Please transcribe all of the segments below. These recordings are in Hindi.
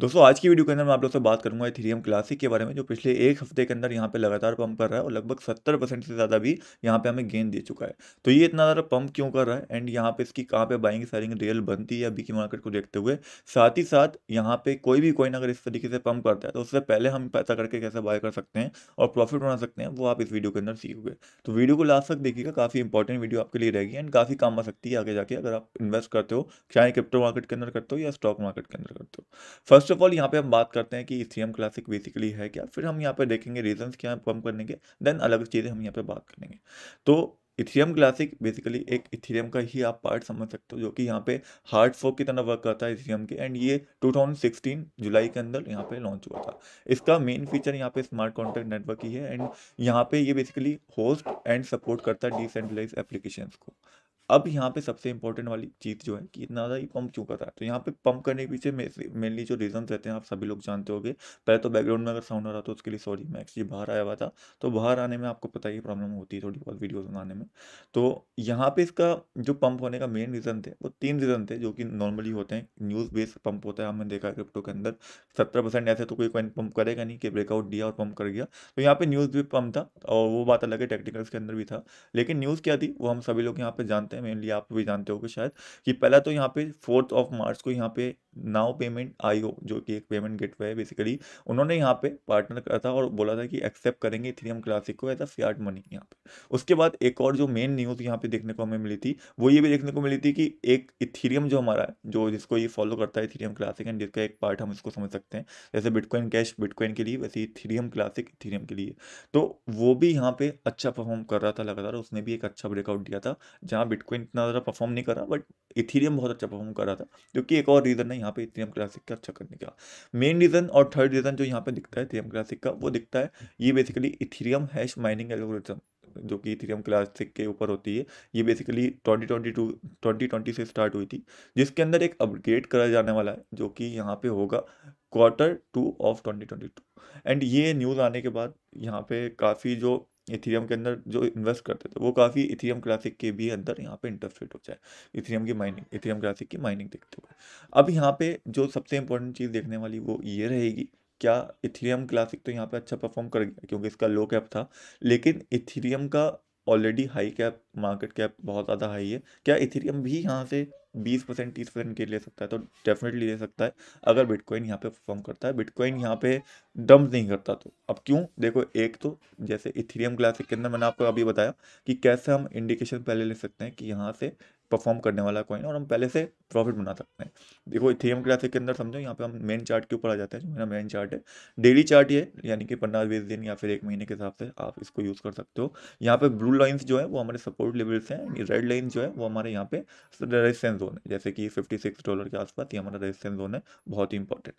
दोस्तों आज की वीडियो के अंदर मैं आप लोगों से बात करूंगा इथेरियम क्लासिक के बारे में जो पिछले एक हफ्ते के अंदर यहाँ पे लगातार पंप कर रहा है और लगभग सत्तर परसेंट से ज़्यादा भी यहाँ पे हमें गेंद दे चुका है तो ये इतना ज़्यादा पंप क्यों कर रहा है एंड यहाँ पे इसकी कहाँ पे बाइंग सेलिंग रियल बनती है अभी की मार्केट को देखते हुए साथ ही साथ यहाँ पर कोई भी कोइन अगर इस तरीके से पंप करता है तो उससे पहले हम पैसा करके कैसे बाय कर सकते हैं और प्रॉफिट बना सकते हैं वो आप इस वीडियो के अंदर सीखोगे तो वीडियो को लास्ट तक देखिएगा काफ़ी इंपॉर्टेंट वीडियो आपके लिए रहेगी एंड काफ़ी काम आ सकती है आगे जाके अगर आप इन्वेस्ट करते हो चाहे क्रिप्टो मार्केट के अंदर करते हो या स्टॉक मार्केट के अंदर करते हो फर्स्ट फर्स्ट ऑफ ऑल यहाँ पे हम बात करते हैं कि इथ्रियम क्लासिक बेसिकली है क्या फिर हम यहाँ पे देखेंगे रीजंस क्या कम करने के देन अलग चीज़ें हम यहाँ पे बात करेंगे तो इथेरियम क्लासिक बेसिकली एक इथेरियम का ही आप पार्ट समझ सकते हो जो कि यहाँ पे हार्ड फोक की तरह वर्क करता है इथेरियम के एंड ये 2016 जुलाई के अंदर यहाँ पे लॉन्च हुआ था इसका मेन फीचर यहाँ पे स्मार्ट कॉन्ट्रैक्ट नेटवर्क ही है एंड यहाँ पे ये बेसिकली होस्ट एंड सपोर्ट करता है डिसेंट्रलाइज एप्लीकेशन को अब यहाँ पे सबसे इंपॉर्टेंट वाली चीज़ जो है कि इतना ज़्यादा ही पंप क्यों कर रहा है तो यहाँ पे पंप करने के पीछे मेनली जो रीजन रहते हैं आप सभी लोग जानते होंगे पहले तो बैकग्राउंड में अगर साउंड हो रहा था तो उसके लिए सॉरी मैं एक्चुअली बाहर आया हुआ था तो बाहर आने में आपको पता ही प्रॉब्लम होती है थोड़ी बहुत वीडियोज़ बनाने में तो यहाँ पर इसका जो पंप होने का मेन रीज़न थे वो तीन रीज़न थे जो कि नॉर्मली होते हैं न्यूज़ बेस्ड पंप होता है हमने देखा क्रिप्टो के अंदर सत्रह ऐसे तो कोई कॉइन पंप करेगा नहीं कि ब्रेकआउट दिया और पंप कर गया तो यहाँ पर न्यूज़ भी पंप था और वो बात अलग है टेक्निकल्स के अंदर भी था लेकिन न्यूज़ क्या थी वो हम सभी लोग यहाँ पर जानते जाते हैं मेनली आप भी जानते हो कि शायद कि पहला तो यहाँ पे फोर्थ ऑफ मार्च को यहाँ पे नाउ पेमेंट आईओ जो कि एक पेमेंट गेटवे है बेसिकली उन्होंने यहाँ पे पार्टनर करा था और बोला था कि एक्सेप्ट करेंगे थ्रीएम क्लासिक को एज अ फियाट मनी यहाँ पे उसके बाद एक और जो मेन न्यूज़ यहाँ पे देखने को हमें मिली थी वो ये भी देखने को मिली थी कि एक इथीरियम जो हमारा है जो जिसको ये फॉलो करता है इथेरियम क्लासिक एंड जिसका एक पार्ट हम इसको समझ सकते हैं जैसे बिटकॉइन कैश बिटकॉइन के लिए वैसे इथेरियम क्लासिक इथेरियम के लिए तो वो भी यहाँ पे अच्छा परफॉर्म कर रहा था लगातार उसने भी एक अच्छा ब्रेकआउट दिया था जहाँ बिटकॉइन बिटकॉइन इतना ज़्यादा परफॉर्म नहीं कर रहा बट इथीरियम बहुत अच्छा परफॉर्म कर रहा था जो कि एक और रीज़न है यहाँ पे इथीरियम क्लासिक का अच्छा करने का मेन रीज़न और थर्ड रीज़न जो यहाँ पे दिखता है इथीरियम क्लासिक का वो दिखता है ये basically Ethereum hash mining algorithm जो कि इथीरियम क्लासिक के ऊपर होती है ये basically twenty twenty two twenty twenty से स्टार्ट हुई थी जिसके अंदर एक अपग्रेड करा जाने वाला है जो कि यहाँ पे होगा quarter two of twenty twenty two and ये न्यूज़ आने के बाद यहाँ पे काफ़ी जो इथीरियम के अंदर जो इन्वेस्ट करते थे वो काफ़ी इथीरियम क्लासिक के भी अंदर यहाँ पे इंटरफेट हो जाए इथीरियम की माइनिंग इथीरियम क्लासिक की माइनिंग देखते हुए अब यहाँ पे जो सबसे इंपॉर्टेंट चीज़ देखने वाली वो ये रहेगी क्या इथीरियम क्लासिक तो यहाँ पे अच्छा परफॉर्म कर गया क्योंकि इसका लो कैप था लेकिन इथीरियम का already high cap market cap बहुत ज़्यादा हाई है क्या इथेरियम भी यहाँ से बीस परसेंट तीस परसेंट के ले सकता है तो डेफिनेटली ले सकता है अगर बिटकॉइन यहाँ पे परफॉर्म करता है बिटकॉइन यहाँ पे डंप नहीं करता तो अब क्यों देखो एक तो जैसे इथेरियम क्लासिक के अंदर मैंने आपको अभी बताया कि कैसे हम इंडिकेशन पहले ले सकते हैं कि यहाँ से परफॉर्म करने वाला कॉइन और हम पहले से प्रॉफिट बना सकते हैं देखो इथेरियम क्लासिक के अंदर समझो यहाँ पे हम मेन चार्ट के ऊपर आ जाते हैं जो मेरा मेन चार्ट है डेली चार्ट ये यानी कि पंद्रह बीस दिन या फिर एक महीने के हिसाब से आप इसको यूज़ कर सकते हो यहाँ पे ब्लू लाइन्स जो है वो हमारे सपोर्ट लेवल्स हैं रेड लाइन जो है वो हमारे यहाँ पे रेजिस्टेंस जोन है जैसे कि फिफ्टी डॉलर के आसपास ये हमारा रेजिस्टेंस जोन है बहुत ही इंपॉर्टेंट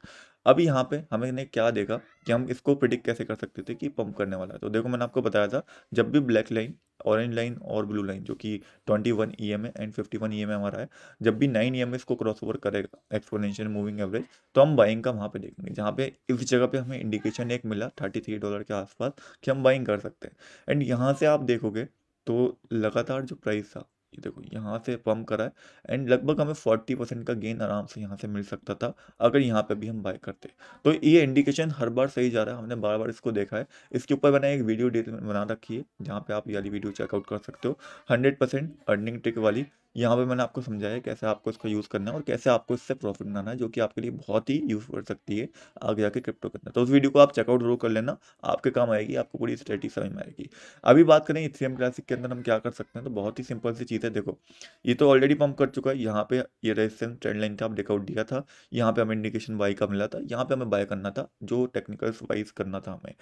अभी यहाँ पे हमने क्या देखा कि हम इसको प्रिडिक्ट कैसे कर सकते थे कि पंप करने वाला है तो देखो मैंने आपको बताया था जब भी ब्लैक लाइन ऑरेंज लाइन और ब्लू लाइन जो कि 21 one E M and fifty one E M हमारा है जब भी नाइन ई एम इसको क्रॉस ओवर करेगा एक्सपोनेंशियल मूविंग एवरेज तो हम बाइंग का वहाँ पे देखेंगे जहाँ पे इस जगह पे हमें इंडिकेशन एक मिला थ्री डॉलर के आसपास कि हम बाइंग कर सकते हैं एंड यहाँ से आप देखोगे तो लगातार जो प्राइस था ये देखो यहाँ से पम्प करा है एंड लगभग हमें 40 परसेंट का गेन आराम से यहाँ से मिल सकता था अगर यहाँ पे भी हम बाय करते तो ये इंडिकेशन हर बार सही जा रहा है हमने बार बार इसको देखा है इसके ऊपर मैंने एक वीडियो डेट बना रखी है जहाँ पे आप ये वाली वीडियो चेकआउट कर सकते हो हंड्रेड परसेंट अर्निंग टिक वाली यहाँ पे मैंने आपको समझाया कैसे आपको इसका यूज़ करना है और कैसे आपको इससे प्रॉफिट बनाना है जो कि आपके लिए बहुत ही यूज कर सकती है आगे जाके क्रिप्टो करना तो उस वीडियो को आप चेकआउट जरूर कर लेना आपके काम आएगी आपको पूरी स्ट्रेटी समझ में आएगी अभी बात करें इथ्रियम क्लासिक के अंदर हम क्या कर सकते हैं तो बहुत ही सिंपल सी चीज़ है देखो ये तो ऑलरेडी पम्प कर चुका है यहाँ पे ये रेजिस्टेंस ट्रेंड लाइन था आप डेकआउट दिया था यहाँ पे हमें इंडिकेशन बाई का मिला था यहाँ पर हमें बाय करना था जो टेक्निकल्स वाइज करना था हमें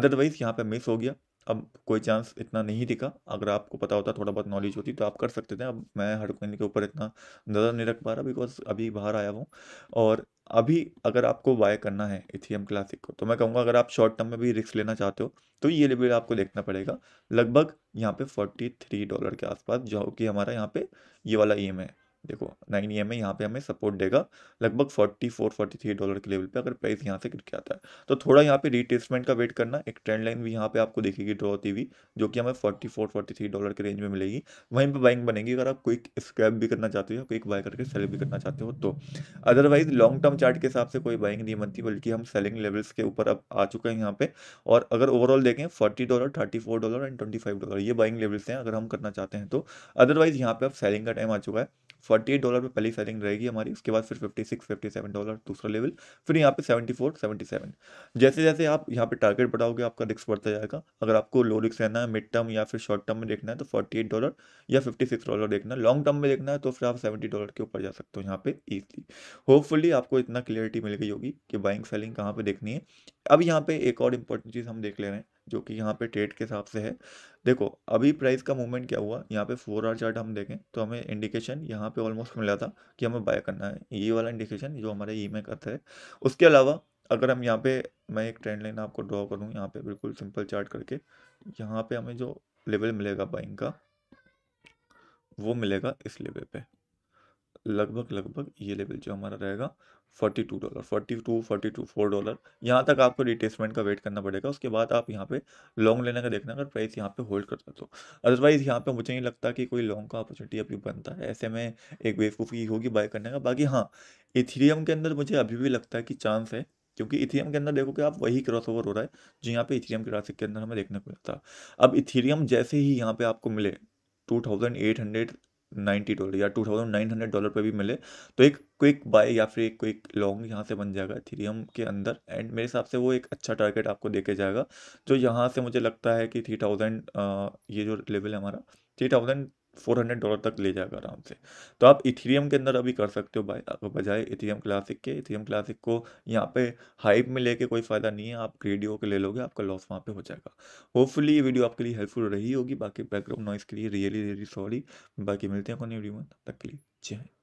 अदरवाइज यहाँ पे मिस हो गया अब कोई चांस इतना नहीं दिखा अगर आपको पता होता थोड़ा बहुत नॉलेज होती तो आप कर सकते थे अब मैं हर कोई के ऊपर इतना नज़र नहीं रख पा रहा बिकॉज अभी बाहर आया हूँ और अभी अगर आपको बाय करना है इथियम क्लासिक को तो मैं कहूँगा अगर आप शॉर्ट टर्म में भी रिस्क लेना चाहते हो तो ये लेवल आपको देखना पड़ेगा लगभग यहाँ पे फोर्टी थ्री डॉलर के आसपास जो कि हमारा यहाँ पे ये वाला ई है देखो नाइन ई एम यहाँ पे हमें सपोर्ट देगा लगभग forty four forty three dollar के लेवल पे अगर प्राइस यहाँ से गिर के आता है तो थोड़ा यहाँ पे रिटेस्टमेंट का वेट करना एक ट्रेंड लाइन भी यहाँ पे आपको देखेगी ड्रॉ होती हुई जो कि हमें forty four forty three dollar के रेंज में मिलेगी वहीं पर बाइंग बनेगी अगर आप क्विक स्क्रैप भी करना चाहते हो क्विक बाय करके सेल भी करना चाहते हो तो अदरवाइज लॉन्ग टर्म चार्ट के हिसाब से कोई बाइंग नहीं बनती बल्कि हम सेलिंग लेवल्स के ऊपर अब आ चुके हैं यहाँ पे और अगर ओवरऑल देखें forty dollar thirty four dollar and twenty five dollar ये बाइंग लेवल्स हैं अगर हम करना चाहते हैं तो अदरवाइज यहाँ पे अब सेलिंग का टाइम आ चुका है फोर्टी एट डॉलर पर पहली सेलिंग रहेगी हमारी उसके बाद फिर fifty six fifty seven dollar दूसरा लेवल फिर यहाँ पे सेवेंटी फोर सेवेंटी सेवन जैसे जैसे आप यहाँ पे टारगेट बढ़ाओगे आपका रिस्क बढ़ता जाएगा अगर आपको लो रिक्स रहना है मिड टर्म या फिर शॉर्ट टर्म में देखना है तो फोर्टी एट डॉलर या फिफ्टी सिक्स डॉलर देखना है लॉन्ग टर्म में देखना है तो फिर आप सेवेंटी डॉलर के ऊपर जा सकते हो यहाँ पे ईजिली होपफुली आपको इतना क्लियरिटी मिल गई होगी कि बाइंग सेलिंग कहाँ पर देखनी है अब यहाँ पे एक और इंपॉर्टेंट चीज़ हम देख ले रहे हैं जो कि यहाँ पे ट्रेड के हिसाब से है देखो अभी प्राइस का मूवमेंट क्या हुआ यहाँ पे फोर आर चार्ट हम देखें तो हमें इंडिकेशन यहाँ पे ऑलमोस्ट मिला था कि हमें बाय करना है ये वाला इंडिकेशन जो हमारे ई e में करता है उसके अलावा अगर हम यहाँ पे मैं एक ट्रेंड लाइन आपको ड्रॉ करूँ यहाँ पे बिल्कुल सिंपल चार्ट करके यहाँ पे हमें जो लेवल मिलेगा बाइंग का वो मिलेगा इस लेवल पे लगभग लगभग ये लेवल जो हमारा रहेगा forty two dollar forty two forty two four dollar यहाँ तक आपको रिटेसमेंट का वेट करना पड़ेगा उसके बाद आप यहाँ पे लॉन्ग लेने का देखना अगर प्राइस यहाँ पे होल्ड करता तो अदरवाइज़ यहाँ पे मुझे नहीं लगता कि कोई लॉन्ग का अपॉर्चुनिटी अभी बनता है ऐसे में एक बेवकूफ़ी होगी बाय करने का बाकी हाँ इथीरियम के अंदर मुझे अभी भी लगता है कि चांस है क्योंकि इथीरियम के अंदर देखो कि आप वही क्रॉस ओवर हो रहा है जो यहाँ पे इथीरियम के रास्ते के अंदर हमें देखने को मिलता अब इथीरियम जैसे ही यहाँ पे आपको मिले two thousand eight hundred ninety dollar या two thousand nine hundred dollar पर भी मिले तो एक क्विक बाय या फिर एक क्विक लॉन्ग यहाँ से बन जाएगा थीरियम के अंदर एंड मेरे हिसाब से वो एक अच्छा टारगेट आपको देके जाएगा जो यहाँ से मुझे लगता है कि थ्री थाउजेंड ये जो लेवल है हमारा three thousand four hundred dollar तक ले जाएगा आराम से तो आप इथीरियम के अंदर अभी कर सकते हो बजाय इथेरियम क्लासिक के इथेरियम क्लासिक को यहाँ पे हाइप में लेके कोई फ़ायदा नहीं है आप रेडियो के ले लोगे आपका लॉस वहाँ पे हो जाएगा होपफुली ये वीडियो आपके लिए हेल्पफुल रही होगी बाकी बैकग्राउंड नॉइस के लिए रियली रियली सॉरी बाकी मिलते हैं कौन वीडियो में तब तक के लिए जय